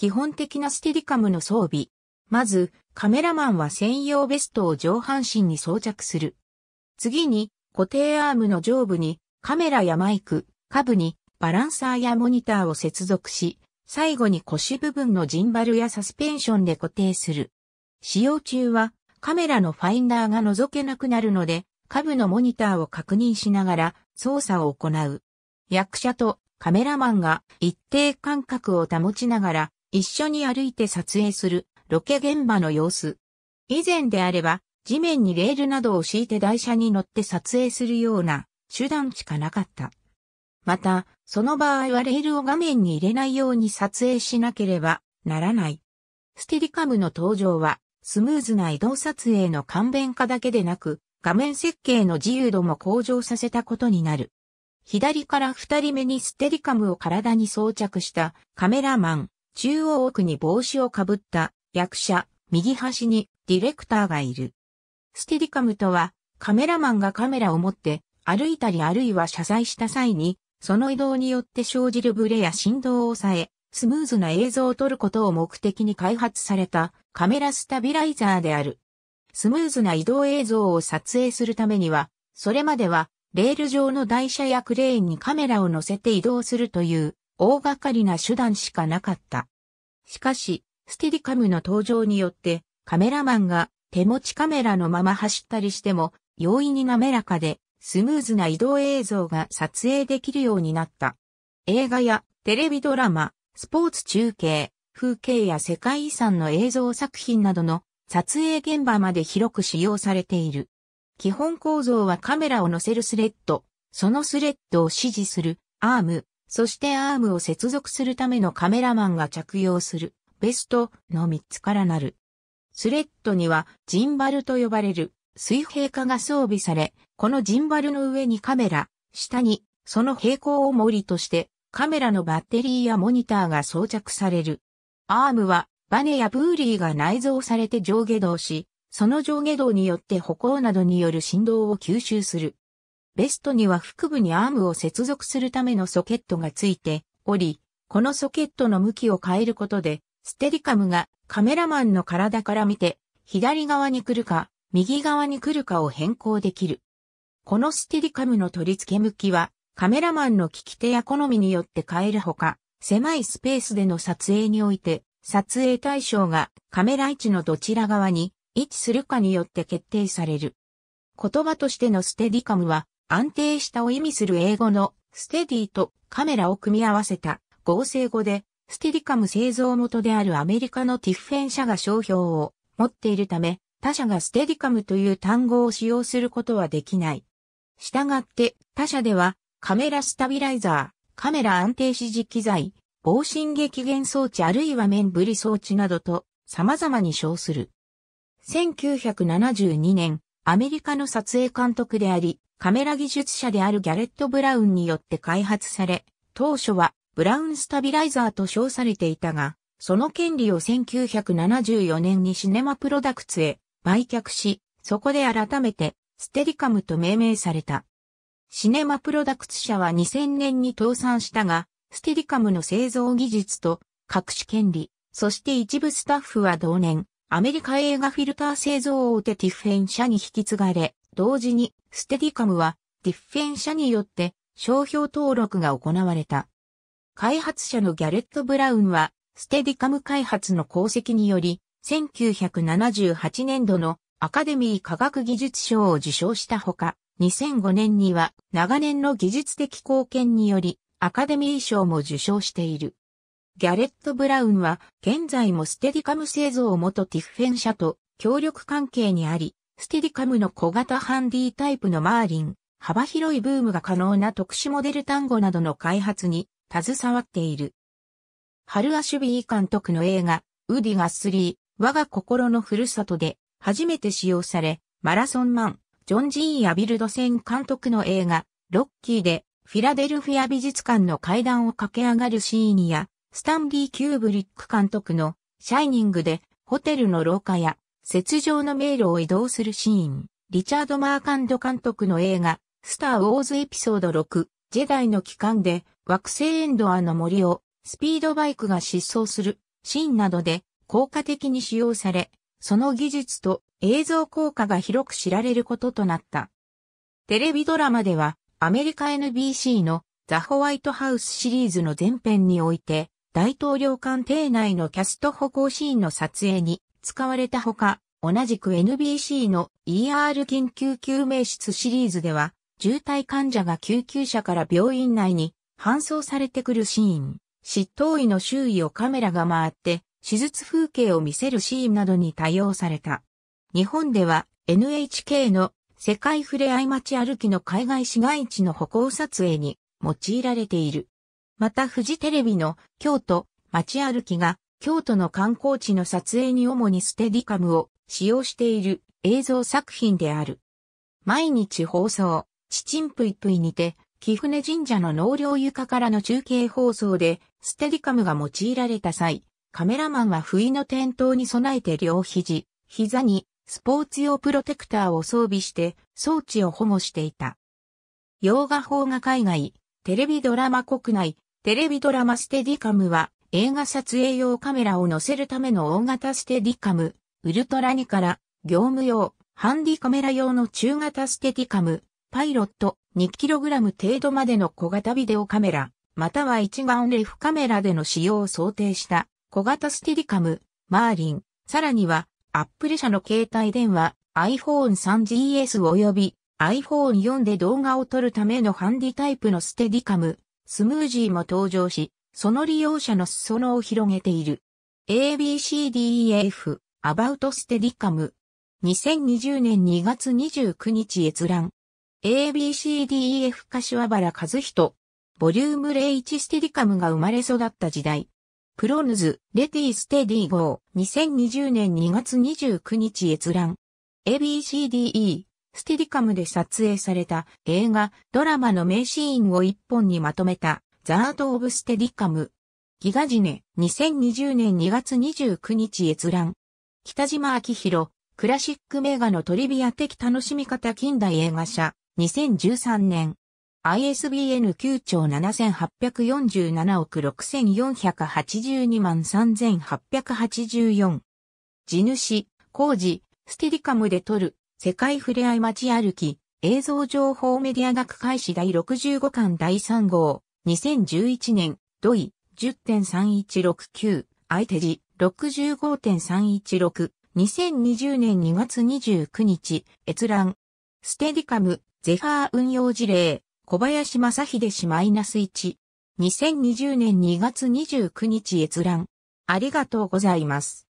基本的なステディカムの装備。まず、カメラマンは専用ベストを上半身に装着する。次に、固定アームの上部にカメラやマイク、下部にバランサーやモニターを接続し、最後に腰部分のジンバルやサスペンションで固定する。使用中はカメラのファインダーが覗けなくなるので、下部のモニターを確認しながら操作を行う。役者とカメラマンが一定間隔を保ちながら一緒に歩いて撮影するロケ現場の様子。以前であれば地面にレールなどを敷いて台車に乗って撮影するような手段しかなかった。また、その場合はレールを画面に入れないように撮影しなければならない。ステリカムの登場はスムーズな移動撮影の簡便化だけでなく画面設計の自由度も向上させたことになる。左から二人目にステリカムを体に装着したカメラマン、中央奥に帽子をかぶった役者、右端にディレクターがいる。ステディカムとは、カメラマンがカメラを持って歩いたりあるいは謝罪した際に、その移動によって生じるブレや振動を抑え、スムーズな映像を撮ることを目的に開発されたカメラスタビライザーである。スムーズな移動映像を撮影するためには、それまではレール上の台車やクレーンにカメラを乗せて移動するという大掛かりな手段しかなかった。しかし、ステディカムの登場によって、カメラマンが手持ちカメラのまま走ったりしても、容易に滑らかで、スムーズな移動映像が撮影できるようになった。映画やテレビドラマ、スポーツ中継、風景や世界遺産の映像作品などの撮影現場まで広く使用されている。基本構造はカメラを乗せるスレッド、そのスレッドを指示するアーム、そしてアームを接続するためのカメラマンが着用するベストの3つからなる。スレッドにはジンバルと呼ばれる水平化が装備され、このジンバルの上にカメラ、下にその平行を森としてカメラのバッテリーやモニターが装着される。アームはバネやブーリーが内蔵されて上下動し、その上下動によって歩行などによる振動を吸収する。ベストには腹部にアームを接続するためのソケットがついており、このソケットの向きを変えることで、ステリカムがカメラマンの体から見て、左側に来るか、右側に来るかを変更できる。このステリカムの取り付け向きは、カメラマンの利き手や好みによって変えるほか、狭いスペースでの撮影において、撮影対象がカメラ位置のどちら側に位置するかによって決定される。言葉としてのステディカムは安定したを意味する英語のステディとカメラを組み合わせた合成語で、ステディカム製造元であるアメリカのティッフェン社が商標を持っているため、他社がステディカムという単語を使用することはできない。したがって他社ではカメラスタビライザー、カメラ安定指示機材、防振激減装置あるいは面ブり装置などと様々に称する。1972年、アメリカの撮影監督であり、カメラ技術者であるギャレット・ブラウンによって開発され、当初はブラウンスタビライザーと称されていたが、その権利を1974年にシネマプロダクツへ売却し、そこで改めてステリカムと命名された。シネマプロダクツ社は2000年に倒産したが、ステリカムの製造技術と各種権利、そして一部スタッフは同年、アメリカ映画フィルター製造大手ティフェン社に引き継がれ、同時に、ステディカムは、ディフェン社によって、商標登録が行われた。開発者のギャレット・ブラウンは、ステディカム開発の功績により、1978年度のアカデミー科学技術賞を受賞したほか、2005年には長年の技術的貢献により、アカデミー賞も受賞している。ギャレット・ブラウンは現在もステディカム製造を元ティフェン社と協力関係にあり、ステディカムの小型ハンディタイプのマーリン、幅広いブームが可能な特殊モデル単語などの開発に携わっている。ハルアシュビー監督の映画、ウディガスリー、我が心のふるさとで初めて使用され、マラソンマン、ジョン・ジー・アビルドセン監督の映画、ロッキーでフィラデルフィア美術館の階段を駆け上がるシーンや、スタンリー・キューブリック監督のシャイニングでホテルの廊下や雪上の迷路を移動するシーン、リチャード・マーカンド監督の映画、スター・ウォーズエピソード6、ジェダイの帰還で、惑星エンドアの森を、スピードバイクが疾走する、シーンなどで、効果的に使用され、その技術と映像効果が広く知られることとなった。テレビドラマでは、アメリカ NBC のザ・ホワイトハウスシリーズの前編において、大統領官邸内のキャスト歩行シーンの撮影に使われたほか、同じく NBC の ER 緊急救命室シリーズでは、渋滞患者が救急車から病院内に搬送されてくるシーン、執刀医の周囲をカメラが回って、手術風景を見せるシーンなどに多用された。日本では NHK の世界ふれあい街歩きの海外市街地の歩行撮影に用いられている。またフジテレビの京都街歩きが京都の観光地の撮影に主にステディカムを使用している映像作品である。毎日放送、チチンプイプイにて、貴船神社の納涼床からの中継放送で、ステディカムが用いられた際、カメラマンは不意の転倒に備えて両肘、膝にスポーツ用プロテクターを装備して装置を保護していた。洋画法が海外、テレビドラマ国内、テレビドラマステディカムは映画撮影用カメラを載せるための大型ステディカム、ウルトラニから、業務用、ハンディカメラ用の中型ステディカム、パイロット 2kg 程度までの小型ビデオカメラ、または一眼レフカメラでの使用を想定した小型ステディカム、マーリン、さらには、アップル社の携帯電話、iPhone3GS 及び iPhone4 で動画を撮るためのハンディタイプのステディカム、スムージーも登場し、その利用者の裾野を広げている。ABCDEF About Steadicam 2020年2月29日閲覧 ABCDEF 柏原和人ボリューム01ステディカムが生まれ育った時代プロヌズレティステディ号2020年2月29日閲覧 ABCDE ステディカムで撮影された映画、ドラマの名シーンを一本にまとめたザ・アート・オブ・ステディカム。ギガジネ、2020年2月29日閲覧。北島明宏、クラシック名画のトリビア的楽しみ方近代映画社、2013年。ISBN 9兆7847億6482万3884。地主、工事、ステディカムで撮る、世界ふれあい街歩き、映像情報メディア学開始第65巻第3号。2011年、ドイ、10.3169、相手時、65.316、2020年2月29日、閲覧。ステディカム、ゼハー運用事例、小林正秀氏マイナス1。2020年2月29日閲覧。ありがとうございます。